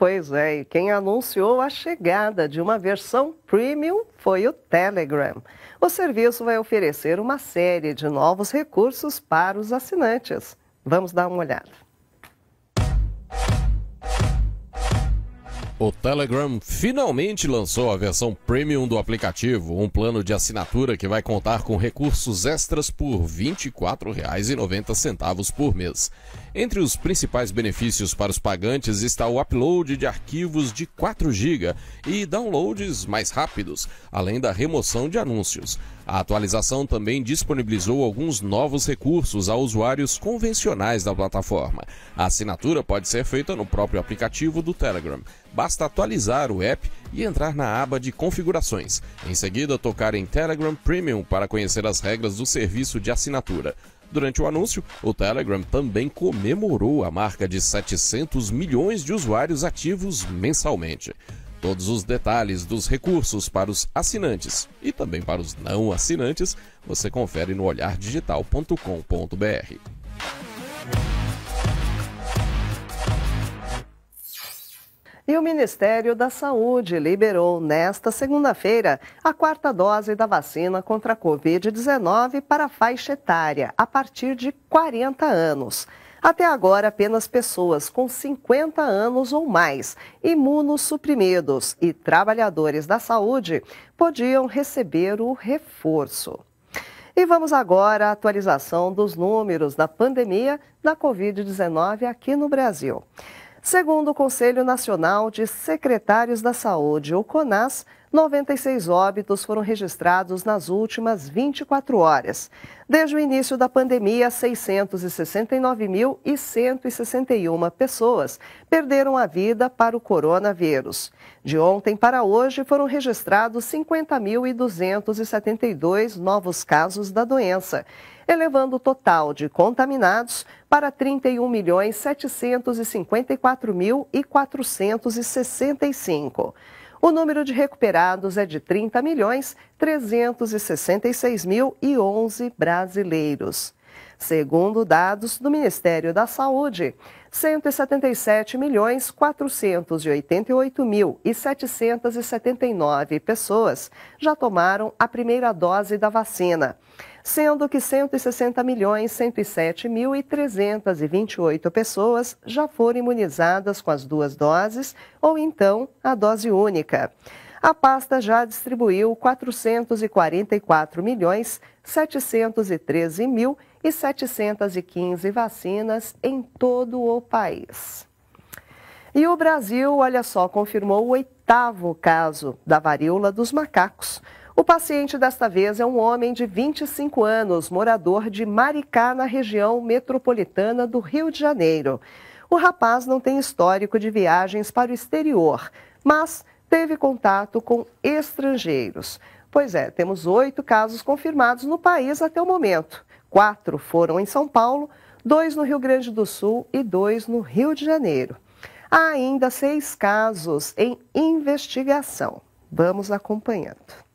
Pois é, e quem anunciou a chegada de uma versão premium foi o Telegram. O serviço vai oferecer uma série de novos recursos para os assinantes. Vamos dar uma olhada. O Telegram finalmente lançou a versão premium do aplicativo, um plano de assinatura que vai contar com recursos extras por R$ 24,90 por mês. Entre os principais benefícios para os pagantes está o upload de arquivos de 4 GB e downloads mais rápidos, além da remoção de anúncios. A atualização também disponibilizou alguns novos recursos a usuários convencionais da plataforma. A assinatura pode ser feita no próprio aplicativo do Telegram. Basta atualizar o app e entrar na aba de configurações. Em seguida, tocar em Telegram Premium para conhecer as regras do serviço de assinatura. Durante o anúncio, o Telegram também comemorou a marca de 700 milhões de usuários ativos mensalmente. Todos os detalhes dos recursos para os assinantes e também para os não assinantes você confere no olhardigital.com.br. E o Ministério da Saúde liberou nesta segunda-feira a quarta dose da vacina contra a Covid-19 para a faixa etária, a partir de 40 anos. Até agora, apenas pessoas com 50 anos ou mais, imunossuprimidos e trabalhadores da saúde podiam receber o reforço. E vamos agora à atualização dos números da pandemia da Covid-19 aqui no Brasil. Segundo o Conselho Nacional de Secretários da Saúde, o CONAS, 96 óbitos foram registrados nas últimas 24 horas. Desde o início da pandemia, 669.161 pessoas perderam a vida para o coronavírus. De ontem para hoje, foram registrados 50.272 novos casos da doença, elevando o total de contaminados para 31.754.465. O número de recuperados é de 30 milhões 366 mil e 11 brasileiros. Segundo dados do Ministério da Saúde, 177 milhões 488 mil e 779 pessoas já tomaram a primeira dose da vacina, sendo que 160 milhões 107 mil e 328 pessoas já foram imunizadas com as duas doses ou então a dose única a pasta já distribuiu 444 milhões 713 mil e 715 vacinas em todo o país. E o Brasil, olha só, confirmou o oitavo caso da varíola dos macacos. O paciente desta vez é um homem de 25 anos, morador de Maricá, na região metropolitana do Rio de Janeiro. O rapaz não tem histórico de viagens para o exterior, mas teve contato com estrangeiros. Pois é, temos oito casos confirmados no país até o momento. Quatro foram em São Paulo, dois no Rio Grande do Sul e dois no Rio de Janeiro. Há ainda seis casos em investigação. Vamos acompanhando.